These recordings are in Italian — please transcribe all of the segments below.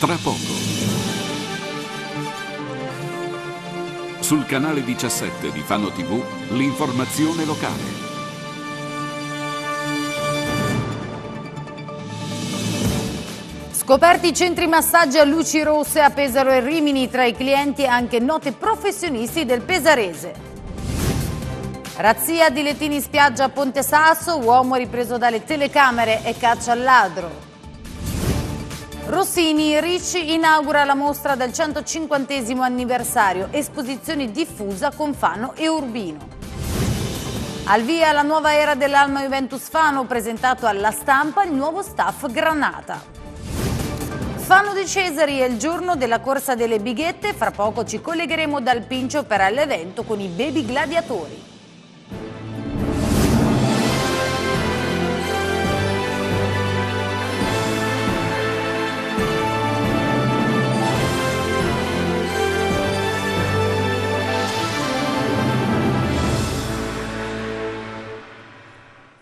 tra poco. Sul canale 17 di Fano TV, l'informazione locale. Scoperti i centri massaggi a luci rosse a Pesaro e Rimini, tra i clienti anche note professionisti del pesarese. Razzia di lettini spiaggia a Ponte Sasso, uomo ripreso dalle telecamere e caccia al ladro. Rossini Ricci inaugura la mostra del 150 anniversario, esposizione diffusa con Fano e Urbino. Al via la nuova era dell'Alma Juventus Fano, presentato alla stampa il nuovo staff Granata. Fano di Cesari è il giorno della corsa delle bighette, fra poco ci collegheremo dal Pincio per l'evento con i baby gladiatori.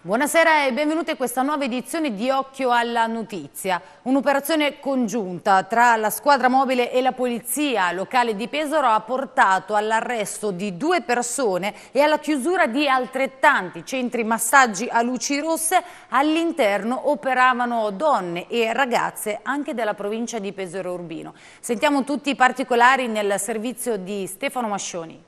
Buonasera e benvenuti a questa nuova edizione di Occhio alla Notizia. Un'operazione congiunta tra la squadra mobile e la polizia locale di Pesaro ha portato all'arresto di due persone e alla chiusura di altrettanti centri massaggi a luci rosse. All'interno operavano donne e ragazze anche della provincia di Pesaro Urbino. Sentiamo tutti i particolari nel servizio di Stefano Mascioni.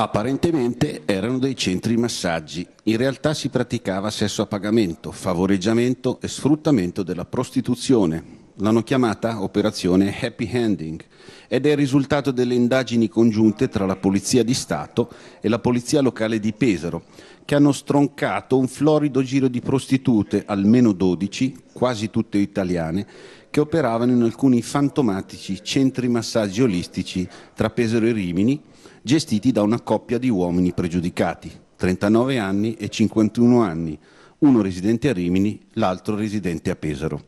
Apparentemente erano dei centri massaggi, in realtà si praticava sesso a pagamento, favoreggiamento e sfruttamento della prostituzione. L'hanno chiamata operazione Happy Ending ed è il risultato delle indagini congiunte tra la Polizia di Stato e la Polizia locale di Pesaro, che hanno stroncato un florido giro di prostitute, almeno 12, quasi tutte italiane, che operavano in alcuni fantomatici centri massaggi olistici tra Pesaro e Rimini gestiti da una coppia di uomini pregiudicati, 39 anni e 51 anni, uno residente a Rimini, l'altro residente a Pesaro.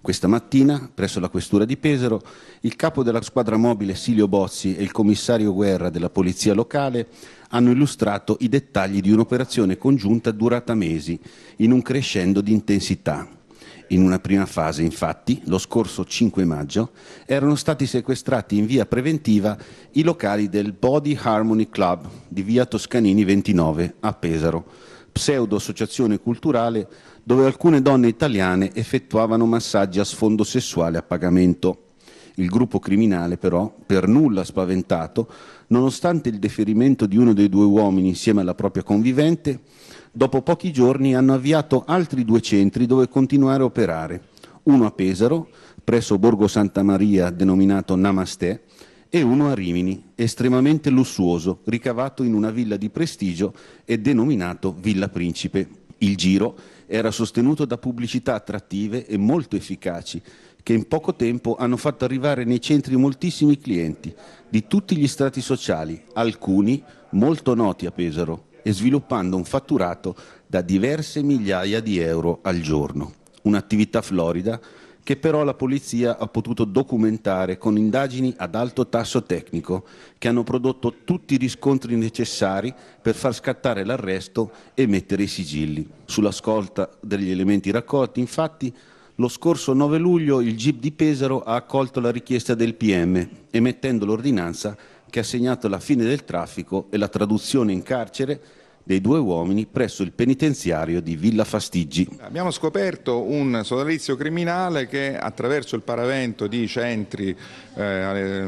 Questa mattina, presso la questura di Pesaro, il capo della squadra mobile Silio Bozzi e il commissario Guerra della polizia locale hanno illustrato i dettagli di un'operazione congiunta durata mesi, in un crescendo di intensità. In una prima fase, infatti, lo scorso 5 maggio, erano stati sequestrati in via preventiva i locali del Body Harmony Club di via Toscanini 29 a Pesaro, pseudo associazione culturale dove alcune donne italiane effettuavano massaggi a sfondo sessuale a pagamento. Il gruppo criminale, però, per nulla spaventato, Nonostante il deferimento di uno dei due uomini insieme alla propria convivente, dopo pochi giorni hanno avviato altri due centri dove continuare a operare, uno a Pesaro, presso Borgo Santa Maria denominato Namaste, e uno a Rimini, estremamente lussuoso, ricavato in una villa di prestigio e denominato Villa Principe. Il giro era sostenuto da pubblicità attrattive e molto efficaci che in poco tempo hanno fatto arrivare nei centri moltissimi clienti di tutti gli strati sociali, alcuni molto noti a Pesaro, e sviluppando un fatturato da diverse migliaia di euro al giorno. Un'attività florida che però la polizia ha potuto documentare con indagini ad alto tasso tecnico che hanno prodotto tutti i riscontri necessari per far scattare l'arresto e mettere i sigilli. Sulla scorta degli elementi raccolti, infatti, lo scorso 9 luglio il GIP di Pesaro ha accolto la richiesta del PM, emettendo l'ordinanza che ha segnato la fine del traffico e la traduzione in carcere dei due uomini presso il penitenziario di Villa Fastigi. Abbiamo scoperto un sodalizio criminale che attraverso il paravento di centri eh,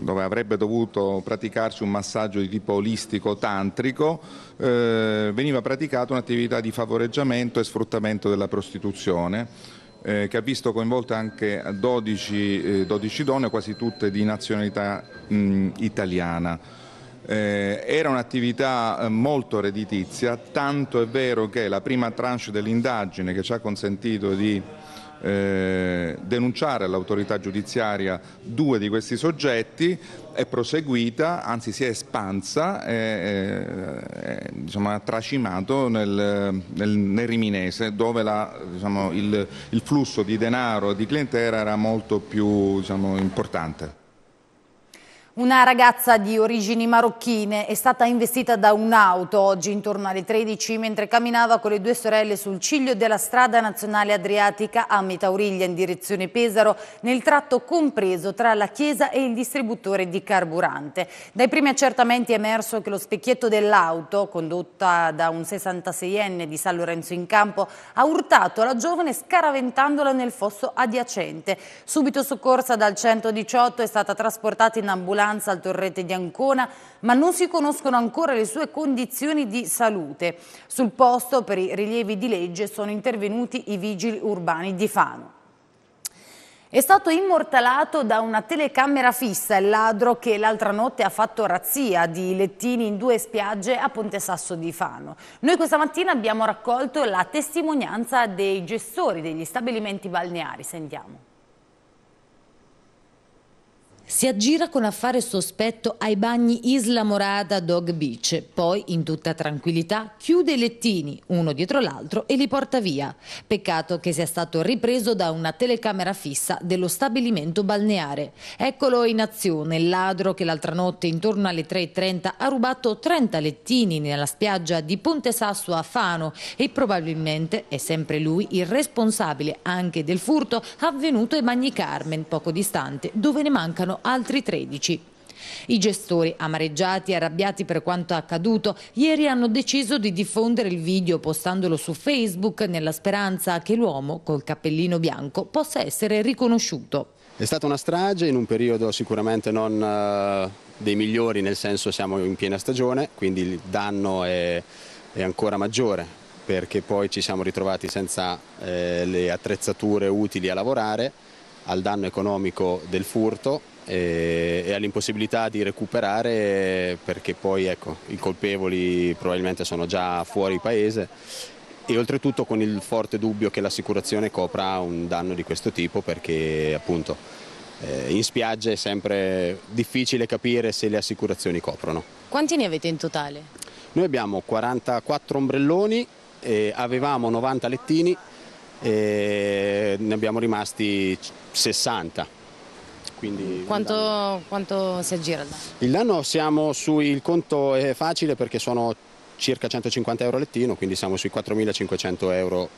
dove avrebbe dovuto praticarsi un massaggio di tipo olistico tantrico eh, veniva praticata un'attività di favoreggiamento e sfruttamento della prostituzione. Eh, che ha visto coinvolte anche 12, 12, eh, donne, quasi tutte di nazionalità mh, italiana. Eh, era un'attività eh, molto redditizia, tanto è vero che la prima tranche dell'indagine che ci ha consentito di eh, denunciare all'autorità giudiziaria due di questi soggetti è proseguita, anzi si è espansa e eh, diciamo, ha tracimato nel, nel, nel riminese dove la, diciamo, il, il, flusso di denaro e di clientela era molto più diciamo, importante. Una ragazza di origini marocchine è stata investita da un'auto oggi intorno alle 13 mentre camminava con le due sorelle sul ciglio della strada nazionale adriatica a Metauriglia in direzione Pesaro nel tratto compreso tra la chiesa e il distributore di carburante. Dai primi accertamenti è emerso che lo specchietto dell'auto, condotta da un 66enne di San Lorenzo in Campo, ha urtato la giovane scaraventandola nel fosso adiacente. Subito soccorsa dal 118 è stata trasportata in ambulanza vacanza al Torrete di Ancona, ma non si conoscono ancora le sue condizioni di salute. Sul posto per i rilievi di legge sono intervenuti i vigili urbani di Fano. È stato immortalato da una telecamera fissa il ladro che l'altra notte ha fatto razzia di lettini in due spiagge a Ponte Sasso di Fano. Noi questa mattina abbiamo raccolto la testimonianza dei gestori degli stabilimenti balneari. Sentiamo. Si aggira con affare sospetto ai bagni Isla Morada Dog Beach, poi in tutta tranquillità chiude i lettini uno dietro l'altro e li porta via. Peccato che sia stato ripreso da una telecamera fissa dello stabilimento balneare. Eccolo in azione, il ladro che l'altra notte intorno alle 3.30 ha rubato 30 lettini nella spiaggia di Ponte Sasso a Fano e probabilmente è sempre lui il responsabile anche del furto avvenuto ai bagni Carmen, poco distante, dove ne mancano altri 13. I gestori, amareggiati e arrabbiati per quanto accaduto, ieri hanno deciso di diffondere il video postandolo su Facebook nella speranza che l'uomo col cappellino bianco possa essere riconosciuto. È stata una strage in un periodo sicuramente non eh, dei migliori, nel senso siamo in piena stagione, quindi il danno è, è ancora maggiore perché poi ci siamo ritrovati senza eh, le attrezzature utili a lavorare, al danno economico del furto e, e all'impossibilità di recuperare perché poi ecco, i colpevoli probabilmente sono già fuori paese e oltretutto con il forte dubbio che l'assicurazione copra un danno di questo tipo perché appunto eh, in spiaggia è sempre difficile capire se le assicurazioni coprono. Quanti ne avete in totale? Noi abbiamo 44 ombrelloni, eh, avevamo 90 lettini e ne abbiamo rimasti 60 quindi quanto, quanto, si aggira il danno? Il danno siamo sui, il conto è facile perché sono circa 150 euro lettino, quindi siamo sui 4.500 euro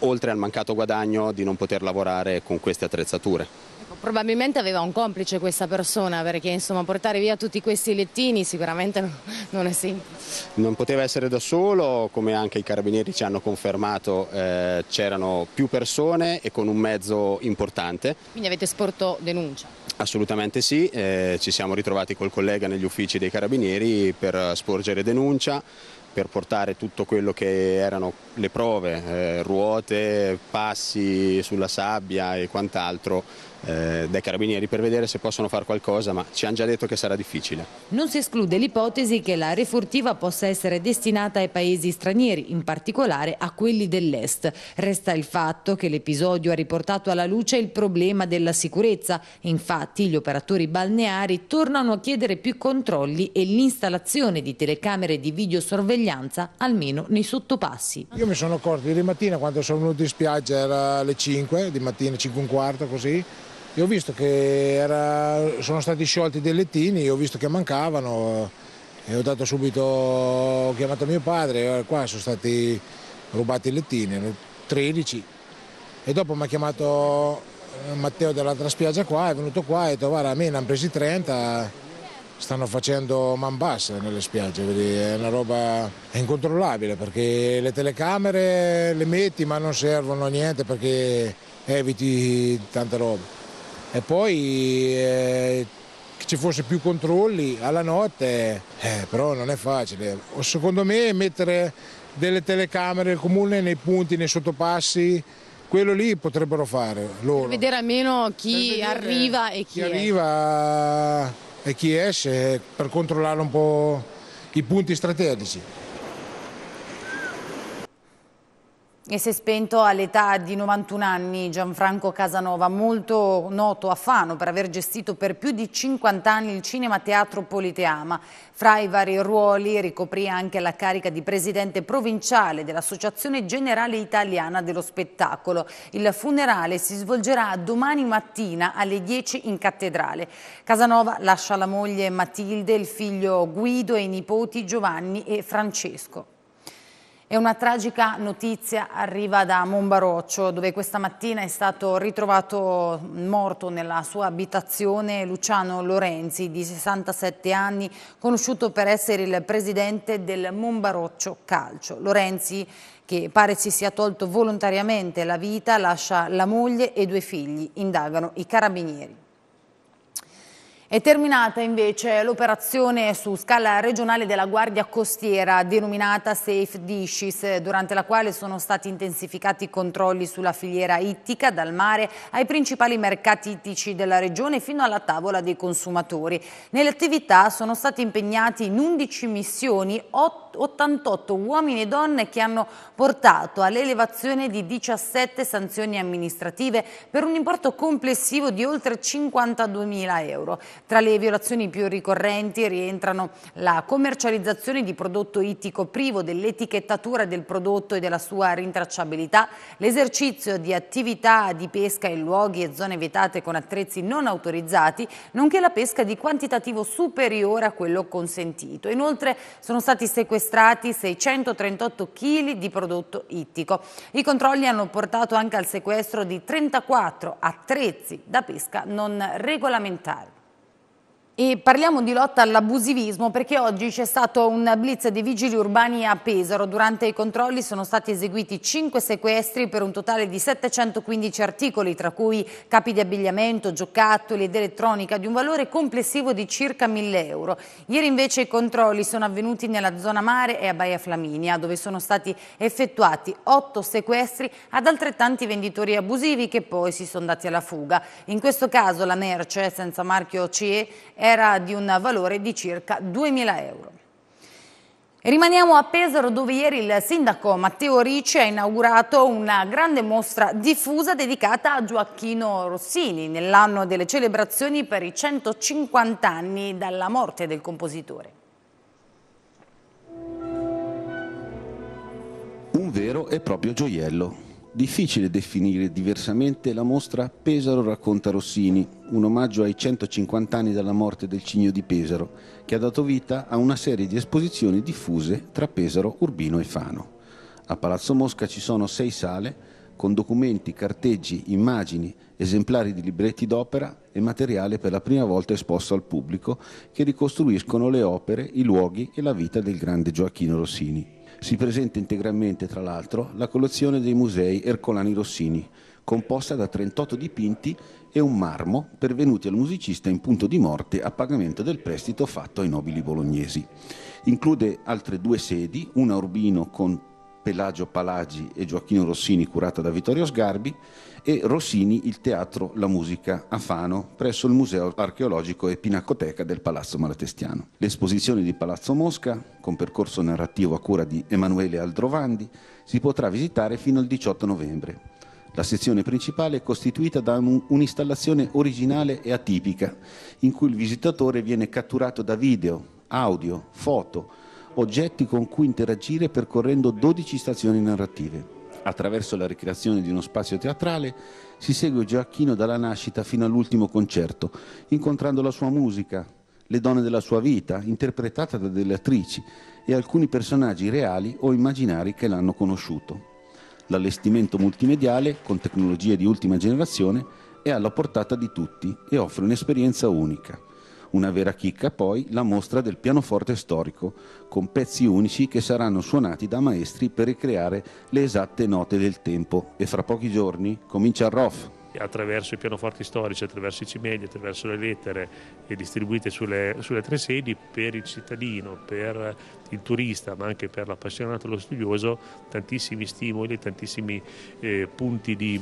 oltre al mancato guadagno di non poter lavorare con queste attrezzature. Ecco, probabilmente aveva un complice questa persona perché insomma, portare via tutti questi lettini sicuramente no, non è semplice. Non poteva essere da solo, come anche i carabinieri ci hanno confermato eh, c'erano più persone e con un mezzo importante. Quindi avete sporto denuncia? Assolutamente sì, eh, ci siamo ritrovati col collega negli uffici dei carabinieri per sporgere denuncia, per portare tutto quello che erano le prove, eh, ruote, passi sulla sabbia e quant'altro eh, dai carabinieri per vedere se possono fare qualcosa, ma ci hanno già detto che sarà difficile. Non si esclude l'ipotesi che la refurtiva possa essere destinata ai paesi stranieri, in particolare a quelli dell'est. Resta il fatto che l'episodio ha riportato alla luce il problema della sicurezza. Infatti gli operatori balneari tornano a chiedere più controlli e l'installazione di telecamere di videosorveglianza almeno nei sottopassi. Io mi sono accorto ieri mattina quando sono venuto in spiaggia, era alle 5 di mattina, 5 e un quarto così, io ho visto che era, sono stati sciolti dei lettini, ho visto che mancavano e ho dato subito, ho chiamato mio padre, eh, qua sono stati rubati i lettini, 13. E dopo mi ha chiamato eh, Matteo dell'altra spiaggia qua, è venuto qua e ha detto guarda a me ne hanno presi 30, stanno facendo man bassa nelle spiagge, è una roba è incontrollabile perché le telecamere le metti ma non servono a niente perché eviti tanta roba e poi eh, che ci fosse più controlli alla notte, eh, però non è facile. Secondo me mettere delle telecamere del comune nei punti, nei sottopassi, quello lì potrebbero fare loro. Per vedere almeno chi arriva e chi, chi arriva e chi esce eh, per controllare un po' i punti strategici. E si è spento all'età di 91 anni Gianfranco Casanova, molto noto a Fano per aver gestito per più di 50 anni il Cinema Teatro Politeama. Fra i vari ruoli ricoprì anche la carica di presidente provinciale dell'Associazione Generale Italiana dello Spettacolo. Il funerale si svolgerà domani mattina alle 10 in cattedrale. Casanova lascia la moglie Matilde, il figlio Guido e i nipoti Giovanni e Francesco. E una tragica notizia arriva da Monbaroccio, dove questa mattina è stato ritrovato morto nella sua abitazione Luciano Lorenzi, di 67 anni, conosciuto per essere il presidente del Monbaroccio Calcio. Lorenzi, che pare si sia tolto volontariamente la vita, lascia la moglie e due figli, indagano i carabinieri. È terminata invece l'operazione su scala regionale della Guardia Costiera denominata Safe Dishes, durante la quale sono stati intensificati i controlli sulla filiera ittica dal mare ai principali mercati ittici della regione fino alla tavola dei consumatori. Nelle attività sono stati impegnati in 11 missioni 8 88 uomini e donne che hanno portato all'elevazione di 17 sanzioni amministrative per un importo complessivo di oltre 52.000 euro. Tra le violazioni più ricorrenti rientrano la commercializzazione di prodotto ittico privo dell'etichettatura del prodotto e della sua rintracciabilità, l'esercizio di attività di pesca in luoghi e zone vietate con attrezzi non autorizzati, nonché la pesca di quantitativo superiore a quello consentito. Inoltre sono stati sequestrati sequestrati 638 kg di prodotto ittico. I controlli hanno portato anche al sequestro di 34 attrezzi da pesca non regolamentari. E parliamo di lotta all'abusivismo perché oggi c'è stato un blitz dei vigili urbani a Pesaro. Durante i controlli sono stati eseguiti 5 sequestri per un totale di 715 articoli, tra cui capi di abbigliamento, giocattoli ed elettronica, di un valore complessivo di circa 1000 euro. Ieri invece i controlli sono avvenuti nella zona mare e a Baia Flaminia, dove sono stati effettuati 8 sequestri ad altrettanti venditori abusivi che poi si sono dati alla fuga. In questo caso la merce senza marchio CE è era di un valore di circa 2.000 euro. Rimaniamo a Pesaro dove ieri il sindaco Matteo Ricci ha inaugurato una grande mostra diffusa dedicata a Gioacchino Rossini nell'anno delle celebrazioni per i 150 anni dalla morte del compositore. Un vero e proprio gioiello Difficile definire diversamente la mostra Pesaro racconta Rossini, un omaggio ai 150 anni dalla morte del Cigno di Pesaro, che ha dato vita a una serie di esposizioni diffuse tra Pesaro, Urbino e Fano. A Palazzo Mosca ci sono sei sale con documenti, carteggi, immagini, esemplari di libretti d'opera e materiale per la prima volta esposto al pubblico che ricostruiscono le opere, i luoghi e la vita del grande Gioacchino Rossini. Si presenta integralmente, tra l'altro, la collezione dei musei Ercolani Rossini, composta da 38 dipinti e un marmo pervenuti al musicista in punto di morte a pagamento del prestito fatto ai nobili bolognesi. Include altre due sedi, una a Urbino con Pelagio Palagi e Gioacchino Rossini curata da Vittorio Sgarbi e Rossini il teatro La musica a Fano presso il Museo archeologico e Pinacoteca del Palazzo Malatestiano. L'esposizione di Palazzo Mosca, con percorso narrativo a cura di Emanuele Aldrovandi, si potrà visitare fino al 18 novembre. La sezione principale è costituita da un'installazione originale e atipica, in cui il visitatore viene catturato da video, audio, foto, oggetti con cui interagire percorrendo 12 stazioni narrative. Attraverso la ricreazione di uno spazio teatrale si segue Gioacchino dalla nascita fino all'ultimo concerto, incontrando la sua musica, le donne della sua vita, interpretata da delle attrici e alcuni personaggi reali o immaginari che l'hanno conosciuto. L'allestimento multimediale, con tecnologie di ultima generazione, è alla portata di tutti e offre un'esperienza unica. Una vera chicca poi la mostra del pianoforte storico, con pezzi unici che saranno suonati da maestri per ricreare le esatte note del tempo. E fra pochi giorni comincia il ROF, attraverso i pianoforti storici, attraverso i cimeli, attraverso le lettere distribuite sulle, sulle, tre sedi per il cittadino, per il turista, ma anche per l'appassionato e lo studioso, tantissimi stimoli, tantissimi eh, punti di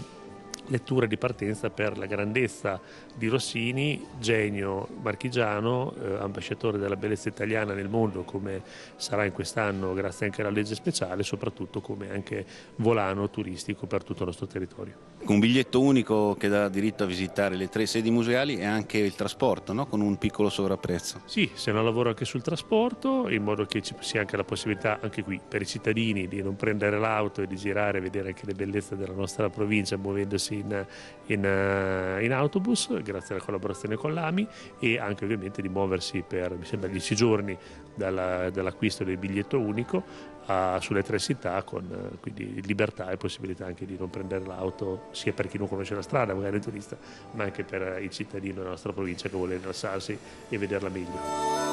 lettura di partenza per la grandezza di Rossini, genio marchigiano, eh, ambasciatore della bellezza italiana nel mondo come sarà in quest'anno grazie anche alla legge speciale, soprattutto come anche volano turistico per tutto il nostro territorio. Un biglietto unico che dà diritto a visitare le tre sedi museali e anche il trasporto, no? con un piccolo sovrapprezzo. Sì, se non lavoro anche sul trasporto, in modo che ci sia anche la possibilità, anche qui, per i cittadini di non prendere l'auto e di girare e vedere anche le bellezze della nostra provincia muovendosi portati in, in, eh, in, autobus grazie alla collaborazione con l'AMI e anche ovviamente di muoversi per mi sembra 10 giorni dalla, dall'acquisto del biglietto unico a, sulle tre città con eh, quindi libertà e possibilità anche di non prendere l'auto sia per chi non conosce la strada, magari il turista, ma anche per il cittadino della nostra provincia che vuole rilassarsi e vederla meglio.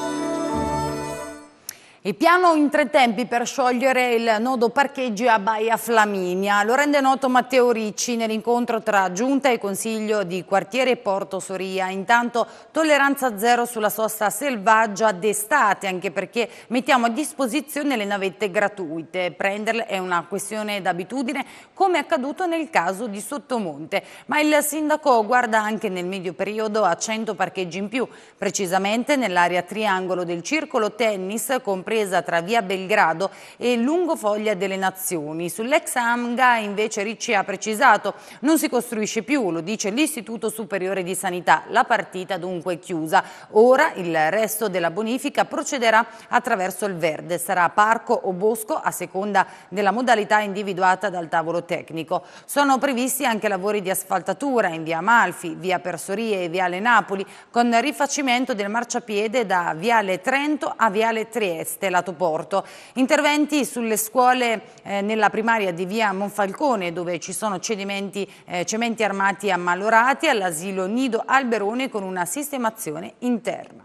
Il piano in tre tempi per sciogliere il nodo parcheggi a Baia Flaminia lo rende noto Matteo Ricci nell'incontro tra Giunta e Consiglio di Quartiere Porto Soria. Intanto tolleranza zero sulla sosta selvaggia d'estate anche perché mettiamo a disposizione le navette gratuite. Prenderle è una questione d'abitudine come è accaduto nel caso di Sottomonte. Ma il sindaco guarda anche nel medio periodo a 100 parcheggi in più, precisamente nell'area triangolo del circolo tennis compreso presa tra via Belgrado e Lungofoglia delle Nazioni. Sull'ex Amga invece Ricci ha precisato non si costruisce più, lo dice l'Istituto Superiore di Sanità. La partita dunque è chiusa. Ora il resto della bonifica procederà attraverso il verde. Sarà parco o bosco a seconda della modalità individuata dal tavolo tecnico. Sono previsti anche lavori di asfaltatura in via Amalfi, via Persorie e viale Napoli con rifacimento del marciapiede da viale Trento a viale Trieste Stelato Porto. Interventi sulle scuole eh, nella primaria di via Monfalcone dove ci sono cedimenti, eh, cementi armati ammalorati all'asilo Nido Alberone con una sistemazione interna.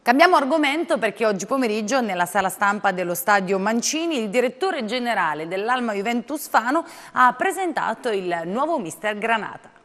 Cambiamo argomento perché oggi pomeriggio nella sala stampa dello stadio Mancini il direttore generale dell'Alma Juventus Fano ha presentato il nuovo mister Granata.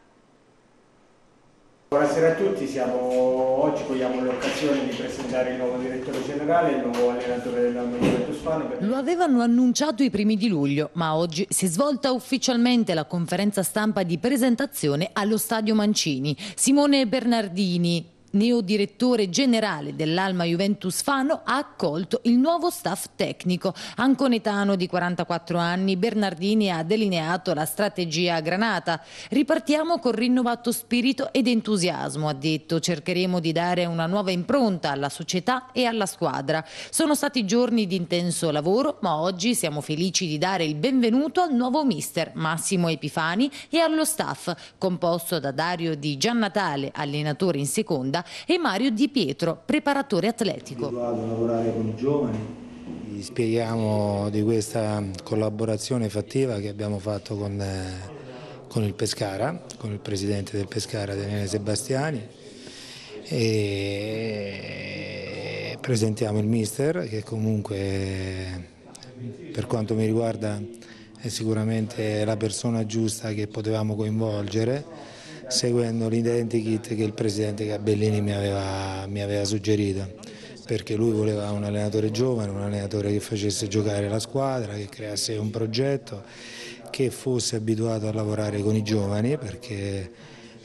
Buonasera a tutti, siamo, oggi cogliamo l'occasione di presentare il nuovo direttore generale il nuovo allenatore della Juventus Fano. Lo avevano annunciato i primi di luglio, ma oggi si è svolta ufficialmente la conferenza stampa di presentazione allo stadio Mancini. Simone Bernardini, neodirettore generale dell'Alma Juventus Fano, ha accolto il nuovo staff tecnico. Anconetano di 44 anni, Bernardini ha delineato la strategia granata. Ripartiamo con rinnovato spirito ed entusiasmo, ha detto. Cercheremo di dare una nuova impronta alla società e alla squadra. Sono stati giorni di intenso lavoro, ma oggi siamo felici di dare il benvenuto al nuovo mister Massimo Epifani e allo staff, composto da Dario Di Giannatale, allenatore in seconda, e Mario Di Pietro, preparatore atletico. Abituato Vi spieghiamo di questa collaborazione fattiva che abbiamo fatto con, eh, con il Pescara, con il presidente del Pescara Daniele Sebastiani e eh, presentiamo il mister che comunque eh, per quanto mi riguarda è sicuramente la persona giusta che potevamo coinvolgere seguendo l'identikit che il presidente Gabellini mi aveva, mi aveva suggerito perché lui voleva un allenatore giovane, un allenatore che facesse giocare la squadra, che creasse un progetto, che fosse abituato a lavorare con i giovani perché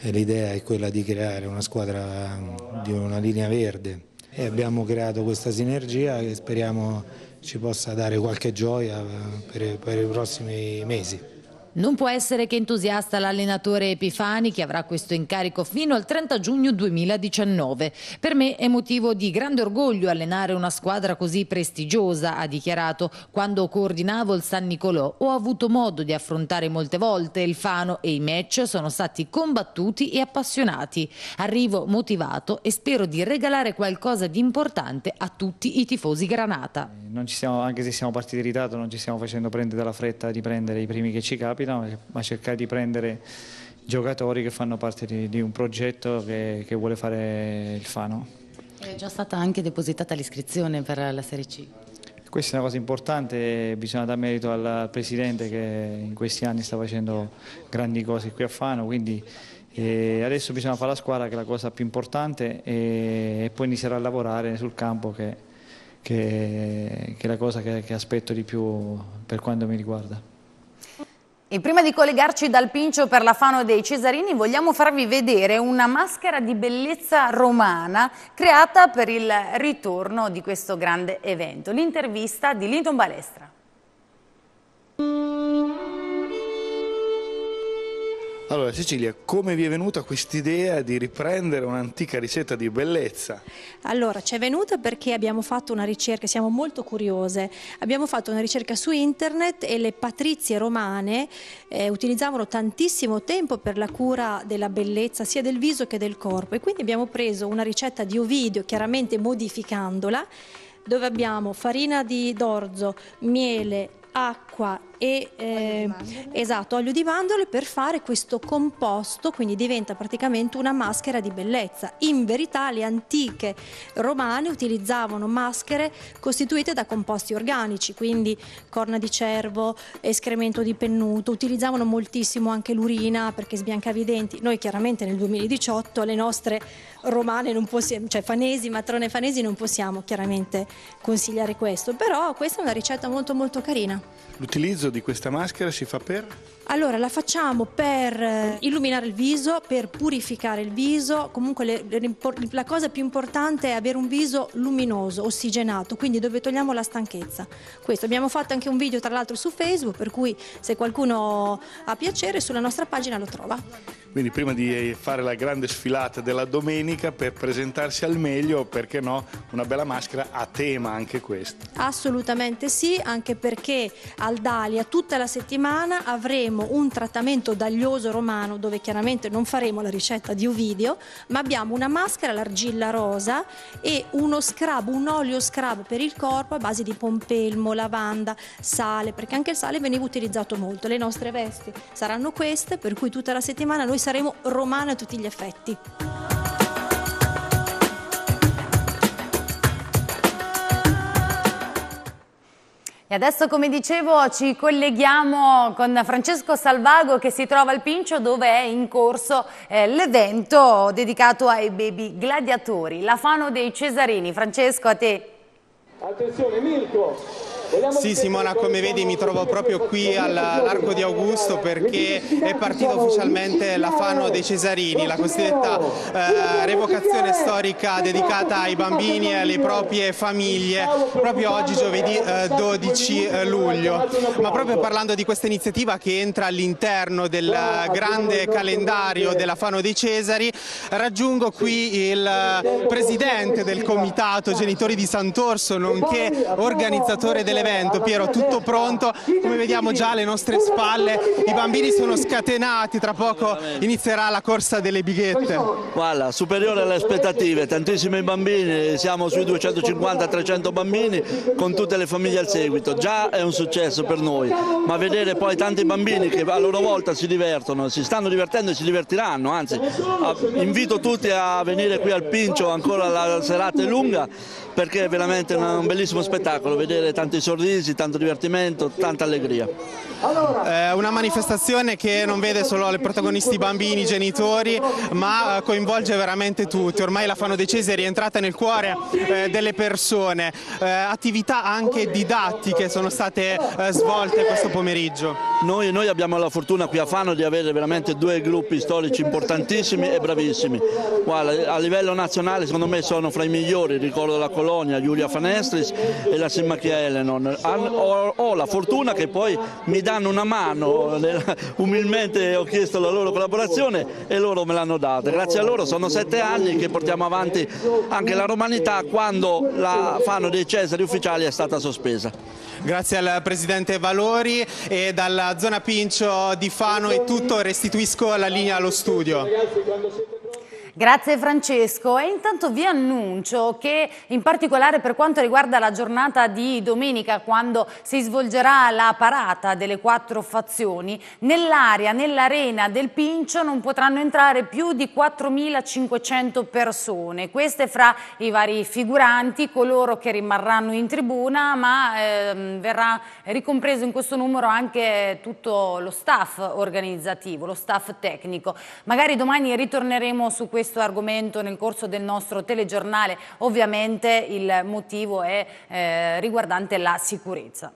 eh, l'idea è quella di creare una squadra di una linea verde e abbiamo creato questa sinergia che speriamo ci possa dare qualche gioia eh, per, per i prossimi mesi. Non può essere che entusiasta l'allenatore Epifani che avrà questo incarico fino al 30 giugno 2019. Per me è motivo di grande orgoglio allenare una squadra così prestigiosa, ha dichiarato. Quando coordinavo il San Nicolò ho avuto modo di affrontare molte volte il Fano e i match sono stati combattuti e appassionati. Arrivo motivato e spero di regalare qualcosa di importante a tutti i tifosi Granata. Siamo, anche se siamo partiti in ritardo non ci stiamo facendo prendere dalla fretta di prendere i primi che ci capitano capita, ma cercare di prendere giocatori che fanno parte di, di un progetto che, che, vuole fare il Fano. È già stata anche depositata l'iscrizione per la Serie C? Questa è una cosa importante, bisogna dare merito al Presidente che in questi anni sta facendo grandi cose qui a Fano, quindi e adesso bisogna fare la squadra che è la cosa più importante e, poi iniziare a lavorare sul campo che, che, che è la cosa che, che aspetto di più per quanto mi riguarda. E prima di collegarci dal Pincio per la Fano dei Cesarini vogliamo farvi vedere una maschera di bellezza romana creata per il ritorno di questo grande evento. L'intervista di Linton Balestra. Allora Cecilia, come vi è venuta quest'idea di riprendere un'antica ricetta di bellezza? Allora, ci è venuta perché abbiamo fatto una ricerca, siamo molto curiose, abbiamo fatto una ricerca su internet e le patrizie romane eh, utilizzavano tantissimo tempo per la cura della bellezza sia del viso che del corpo e quindi abbiamo preso una ricetta di Ovidio, chiaramente modificandola, dove abbiamo farina di d'orzo, miele, acqua e eh, esatto, olio di mandorle per fare questo composto, quindi diventa praticamente una maschera di bellezza. In verità le antiche romane utilizzavano maschere costituite da composti organici, quindi corna di cervo, escremento di pennuto, utilizzavano moltissimo anche l'urina perché sbiancava i denti. Noi chiaramente nel 2018 le nostre romane non possiamo, cioè fanesi, matrone fanesi non possiamo chiaramente consigliare questo, però questa è una ricetta molto molto carina. L'utilizzo di questa maschera si fa per? Allora la facciamo per eh, illuminare il viso, per purificare il viso, comunque le, le, la cosa più importante è avere un viso luminoso, ossigenato, quindi dove togliamo la stanchezza. Questo. Abbiamo fatto anche un video tra l'altro su Facebook, per cui se qualcuno ha piacere sulla nostra pagina lo trova. Quindi prima di eh, fare la grande sfilata della domenica per presentarsi al meglio, perché no, una bella maschera a tema anche questa. Assolutamente sì, anche perché al Dalia tutta la settimana avremo abbiamo un trattamento d'aglioso romano dove chiaramente non faremo la ricetta di Ovidio, ma abbiamo una maschera all'argilla rosa e uno scrub, un olio scrub per il corpo a base di pompelmo, lavanda, sale, perché anche il sale veniva utilizzato molto. Le nostre vesti saranno queste, per cui tutta la settimana noi saremo romane a tutti gli effetti. E adesso, come dicevo, ci colleghiamo con Francesco Salvago che si trova al Pincio dove è in corso eh, l'evento dedicato ai baby gladiatori, la Fano dei Cesarini. Francesco, a te. Attenzione, Mirko, sì Simona, come vedi mi trovo proprio qui all'Arco di Augusto perché è partita ufficialmente la Fano dei Cesarini, la cosiddetta eh, revocazione storica dedicata ai bambini e alle proprie famiglie, proprio oggi giovedì eh, 12 eh, luglio. Ma proprio parlando di questa iniziativa che entra all'interno del eh, grande calendario della Fano dei Cesari, raggiungo qui il eh, presidente del comitato Genitori di Sant'Orso, nonché organizzatore delle all'evento. Piero, tutto pronto, come vediamo già alle nostre spalle, i bambini sono scatenati, tra poco inizierà la corsa delle bighette. Voilà, superiore alle aspettative, tantissimi bambini, siamo sui 250-300 bambini con tutte le famiglie al seguito, già è un successo per noi, ma vedere poi tanti bambini che a loro volta si divertono, si stanno divertendo e si divertiranno, anzi invito tutti a venire qui al Pincio, ancora la serata è lunga perché è veramente un bellissimo spettacolo vedere tanti sorrisi sorrisi, tanto divertimento, tanta allegria. È una manifestazione che non vede solo le protagonisti bambini, i genitori, ma eh, coinvolge veramente tutti. Ormai la Fano De Cesi è rientrata nel cuore eh, delle persone. Eh, attività anche didattiche sono state svolte questo pomeriggio. Noi, noi abbiamo la fortuna qui a Fano di avere veramente due gruppi storici importantissimi e bravissimi. Guarda, a livello nazionale secondo me sono fra i migliori, ricordo la Colonia, Giulia Fanestris e la Simma Eleno non ho, ho, la fortuna che poi mi danno una mano, umilmente ho chiesto la loro collaborazione e loro me l'hanno data. Grazie a loro sono sette anni che portiamo avanti anche la romanità quando la Fano dei Cesari ufficiali è stata sospesa. Grazie al Presidente Valori e dalla zona Pincio di Fano è tutto, restituisco la linea allo studio. Grazie Francesco e intanto vi annuncio che in particolare per quanto riguarda la giornata di domenica quando si svolgerà la parata delle quattro fazioni, nell'area, nell'arena del Pincio non potranno entrare più di 4.500 persone, queste fra i vari figuranti, coloro che rimarranno in tribuna ma eh, verrà ricompreso in questo numero anche tutto lo staff organizzativo, lo staff tecnico. Magari domani ritorneremo su questo questo argomento nel corso del nostro telegiornale, ovviamente il motivo è eh, riguardante la sicurezza.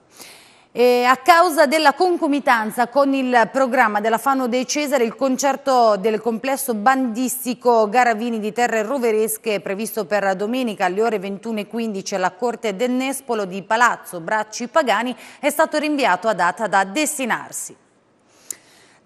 E a causa della concomitanza con il programma della Fano dei Cesari, il concerto del complesso bandistico Garavini di Terre Roveresche previsto per domenica alle ore 21.15 alla Corte del Nespolo di Palazzo Bracci Pagani è stato rinviato a data da destinarsi.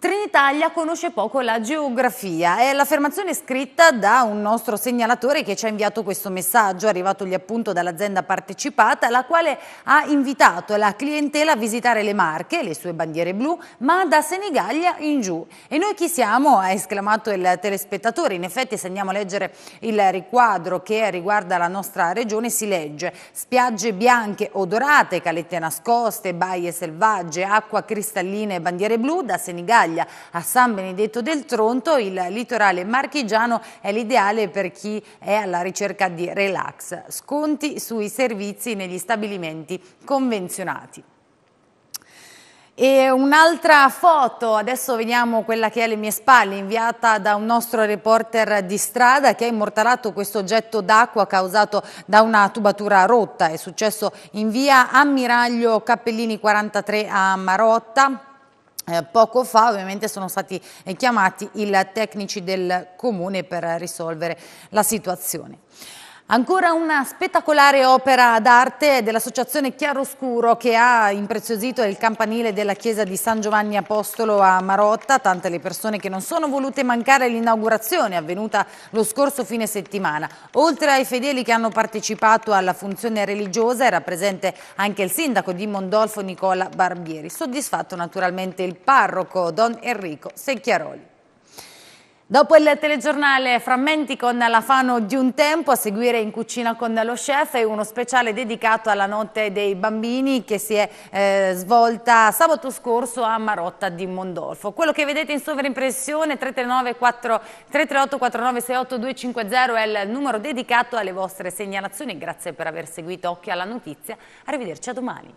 Trenitalia conosce poco la geografia, è l'affermazione scritta da un nostro segnalatore che ci ha inviato questo messaggio, arrivatogli appunto dall'azienda partecipata, la quale ha invitato la clientela a visitare le Marche, le sue bandiere blu, ma da Senigallia in giù. E noi chi siamo? ha esclamato il telespettatore, in effetti se andiamo a leggere il riquadro che riguarda la nostra regione si legge spiagge bianche o dorate, calette nascoste, baie selvagge, acqua cristallina e bandiere blu da Senigallia Italia. A San Benedetto del Tronto il litorale marchigiano è l'ideale per chi è alla ricerca di relax. Sconti sui servizi negli stabilimenti convenzionati. E un'altra foto, adesso vediamo quella che è alle mie spalle, inviata da un nostro reporter di strada che ha immortalato questo oggetto d'acqua causato da una tubatura rotta. È successo in via Ammiraglio Cappellini 43 a Marotta eh, poco fa ovviamente sono stati eh, chiamati i tecnici del comune per risolvere la situazione. Ancora una spettacolare opera d'arte dell'associazione Chiaroscuro che ha impreziosito il campanile della chiesa di San Giovanni Apostolo a Marotta, tante le persone che non sono volute mancare l'inaugurazione avvenuta lo scorso fine settimana. Oltre ai fedeli che hanno partecipato alla funzione religiosa era presente anche il sindaco di Mondolfo Nicola Barbieri, soddisfatto naturalmente il parroco Don Enrico Secchiaroli. Dopo il telegiornale Frammenti con la Fano di un tempo, a seguire in cucina con lo chef e uno speciale dedicato alla notte dei bambini che si è eh, svolta sabato scorso a Marotta di Mondolfo. Quello che vedete in sovraimpressione 338-4968-250 è il numero dedicato alle vostre segnalazioni. Grazie per aver seguito Occhio alla Notizia. Arrivederci a domani.